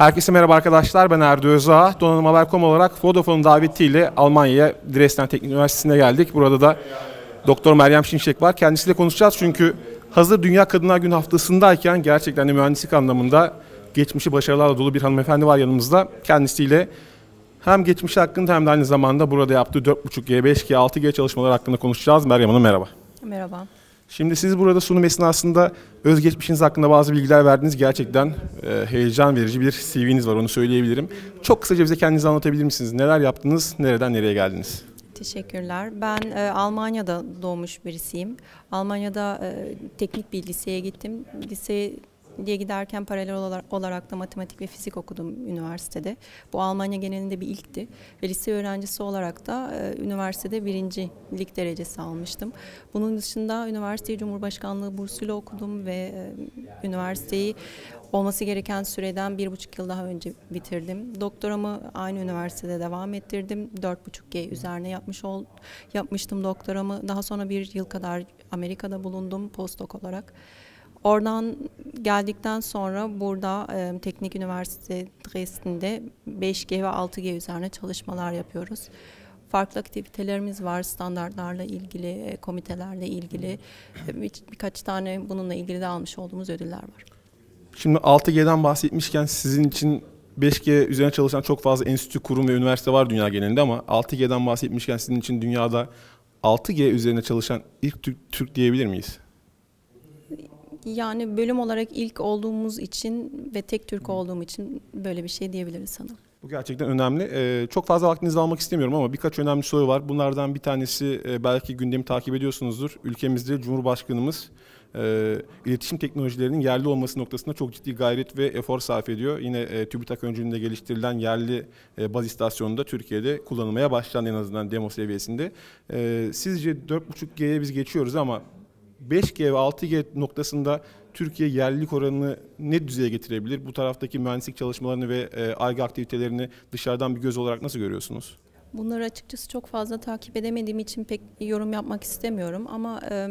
Herkese merhaba arkadaşlar. Ben Erdi Özağa. Donanım Haber.com olarak Vodafone'un davetiyle Almanya'ya Dresden Teknik Üniversitesi'ne geldik. Burada da Doktor Meryem Şimşek var. Kendisiyle konuşacağız çünkü hazır Dünya Kadınlar Günü haftasındayken gerçekten de mühendislik anlamında geçmişi başarılarla dolu bir hanımefendi var yanımızda. Kendisiyle hem geçmiş hakkında hem de aynı zamanda burada yaptığı 4.5G, 5G, 6G çalışmalar hakkında konuşacağız. Meryem Hanım merhaba. Merhaba. Şimdi siz burada sunum esnasında özgeçmişiniz hakkında bazı bilgiler verdiniz. Gerçekten e, heyecan verici bir CV'niz var onu söyleyebilirim. Çok kısaca bize kendinizi anlatabilir misiniz? Neler yaptınız, nereden nereye geldiniz? Teşekkürler. Ben e, Almanya'da doğmuş birisiyim. Almanya'da e, teknik bir liseye gittim. Lise diye giderken paralel olarak da matematik ve fizik okudum üniversitede. Bu Almanya genelinde bir ilkti ve lise öğrencisi olarak da e, üniversitede birincilik derecesi almıştım. Bunun dışında üniversiteyi Cumhurbaşkanlığı bursuyla okudum ve e, üniversiteyi olması gereken süreden bir buçuk yıl daha önce bitirdim. Doktoramı aynı üniversitede devam ettirdim. Dört buçuk G üzerine yapmış ol, yapmıştım doktoramı. Daha sonra bir yıl kadar Amerika'da bulundum postdoc olarak. Oradan geldikten sonra burada e, Teknik Üniversitesi'nde 5G ve 6G üzerine çalışmalar yapıyoruz. Farklı aktivitelerimiz var standartlarla ilgili, komitelerle ilgili. Bir, birkaç tane bununla ilgili de almış olduğumuz ödüller var. Şimdi 6G'den bahsetmişken sizin için 5G üzerine çalışan çok fazla enstitü, kurum ve üniversite var dünya genelinde ama 6G'den bahsetmişken sizin için dünyada 6G üzerine çalışan ilk Türk, Türk diyebilir miyiz? yani bölüm olarak ilk olduğumuz için ve tek Türk olduğum için böyle bir şey diyebiliriz sanırım. Bu gerçekten önemli. Ee, çok fazla vaktinizi almak istemiyorum ama birkaç önemli soru var. Bunlardan bir tanesi e, belki gündemi takip ediyorsunuzdur. Ülkemizde Cumhurbaşkanımız e, iletişim teknolojilerinin yerli olması noktasında çok ciddi gayret ve efor sarf ediyor. Yine e, TÜBİTAK öncülüğünde geliştirilen yerli e, baz istasyonunda Türkiye'de kullanılmaya başlandı en azından demo seviyesinde. E, sizce 4.5G'ye biz geçiyoruz ama 5G ve 6G noktasında Türkiye yerlilik oranını ne düzeye getirebilir? Bu taraftaki mühendislik çalışmalarını ve e, ARGE aktivitelerini dışarıdan bir göz olarak nasıl görüyorsunuz? Bunları açıkçası çok fazla takip edemediğim için pek yorum yapmak istemiyorum ama e,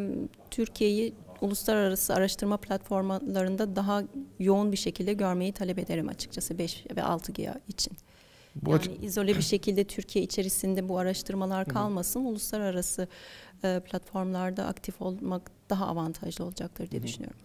Türkiye'yi uluslararası araştırma platformlarında daha yoğun bir şekilde görmeyi talep ederim açıkçası 5 ve 6G için. Bu yani izole bir şekilde Türkiye içerisinde bu araştırmalar kalmasın. Uluslararası e, platformlarda aktif olmak daha avantajlı olacaktır diye düşünüyorum.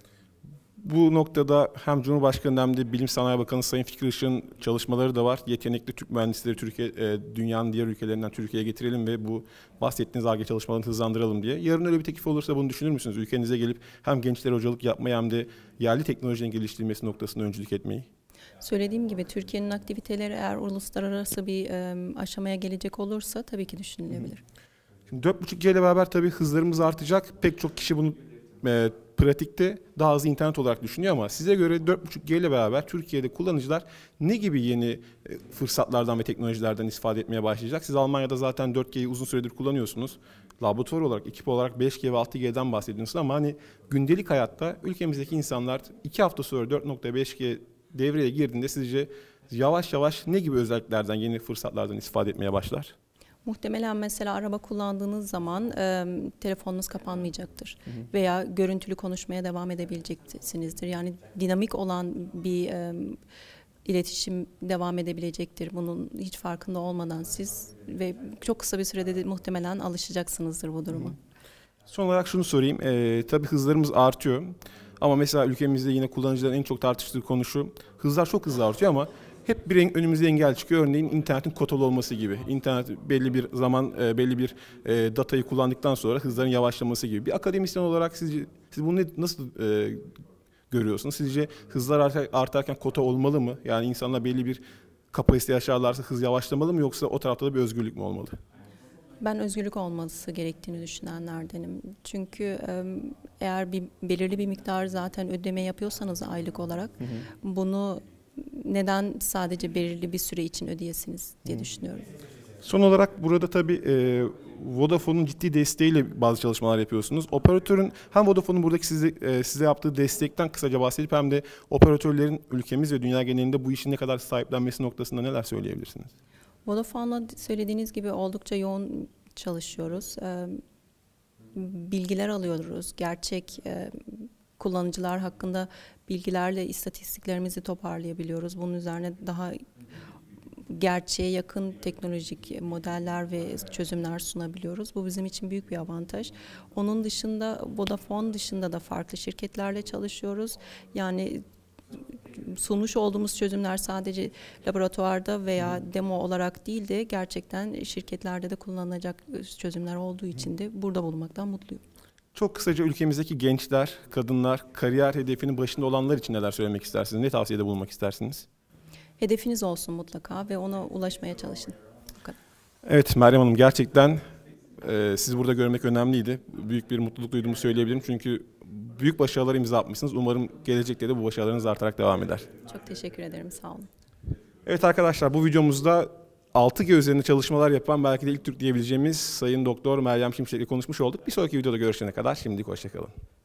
Bu noktada hem Cumhurbaşkanı hem de Bilim Sanayi Bakanı Sayın Fikri Işık'ın çalışmaları da var. Yetenekli Türk mühendisleri Türkiye, e, dünyanın diğer ülkelerinden Türkiye'ye getirelim ve bu bahsettiğiniz ARGE çalışmalarını hızlandıralım diye. Yarın öyle bir teklif olursa bunu düşünür müsünüz? Ülkenize gelip hem gençlere hocalık yapmayı hem de yerli teknolojinin geliştirilmesi noktasında öncülük etmeyi. Söylediğim gibi Türkiye'nin aktiviteleri eğer uluslararası bir e, aşamaya gelecek olursa tabii ki düşünülebilir. Şimdi 4.5G ile beraber tabii hızlarımız artacak. Pek çok kişi bunu e, pratikte daha hızlı internet olarak düşünüyor ama size göre 4.5G ile beraber Türkiye'de kullanıcılar ne gibi yeni fırsatlardan ve teknolojilerden istifade etmeye başlayacak? Siz Almanya'da zaten 4G'yi uzun süredir kullanıyorsunuz. Laboratuvar olarak, ekip olarak 5G ve 6G'den bahsediyorsunuz ama hani gündelik hayatta ülkemizdeki insanlar 2 hafta sonra 4.5G devreye girdiğinde sizce yavaş yavaş ne gibi özelliklerden, yeni fırsatlardan istifade etmeye başlar? Muhtemelen mesela araba kullandığınız zaman e, telefonunuz kapanmayacaktır hı hı. veya görüntülü konuşmaya devam edebileceksinizdir. Yani dinamik olan bir e, iletişim devam edebilecektir. Bunun hiç farkında olmadan siz ve çok kısa bir sürede de muhtemelen alışacaksınızdır bu duruma. Hı hı. Son olarak şunu sorayım. E, tabii hızlarımız artıyor. Ama mesela ülkemizde yine kullanıcıların en çok tartıştığı konu şu. Hızlar çok hızlı artıyor ama hep bir önümüzde engel çıkıyor. Örneğin internetin kotalı olması gibi. İnternet belli bir zaman, e, belli bir e, datayı kullandıktan sonra hızların yavaşlaması gibi. Bir akademisyen olarak sizce, siz bunu nasıl e, görüyorsunuz? Sizce hızlar artarken kota olmalı mı? Yani insanlar belli bir kapasite yaşarlarsa hız yavaşlamalı mı yoksa o tarafta da bir özgürlük mü olmalı? ben özgürlük olması gerektiğini düşünenlerdenim. Çünkü eğer bir belirli bir miktar zaten ödeme yapıyorsanız aylık olarak hı hı. bunu neden sadece belirli bir süre için ödeyesiniz diye hı. düşünüyorum. Son olarak burada tabii e, Vodafone'un ciddi desteğiyle bazı çalışmalar yapıyorsunuz. Operatörün hem Vodafone'un buradaki size, e, size yaptığı destekten kısaca bahsedip hem de operatörlerin ülkemiz ve dünya genelinde bu işin ne kadar sahiplenmesi noktasında neler söyleyebilirsiniz? Vodafone'la söylediğiniz gibi oldukça yoğun çalışıyoruz. Bilgiler alıyoruz. Gerçek kullanıcılar hakkında bilgilerle istatistiklerimizi toparlayabiliyoruz. Bunun üzerine daha gerçeğe yakın teknolojik modeller ve çözümler sunabiliyoruz. Bu bizim için büyük bir avantaj. Onun dışında Vodafone dışında da farklı şirketlerle çalışıyoruz. Yani sunmuş olduğumuz çözümler sadece laboratuvarda veya Hı. demo olarak değil de gerçekten şirketlerde de kullanılacak e, çözümler olduğu için de burada bulunmaktan mutluyum. Çok kısaca ülkemizdeki gençler, kadınlar, kariyer hedefinin başında olanlar için neler söylemek istersiniz? Ne tavsiyede bulmak istersiniz? Hedefiniz olsun mutlaka ve ona ulaşmaya çalışın. Evet Meryem Hanım gerçekten e, sizi burada görmek önemliydi. Büyük bir mutluluk duyduğumu söyleyebilirim. Çünkü büyük başarılar imza atmışsınız. Umarım gelecekte de bu başarılarınız artarak devam eder. Çok teşekkür ederim. Sağ olun. Evet arkadaşlar bu videomuzda 6G üzerinde çalışmalar yapan belki de ilk Türk diyebileceğimiz Sayın Doktor Meryem Şimşek'le konuşmuş olduk. Bir sonraki videoda görüşene kadar şimdilik hoşçakalın.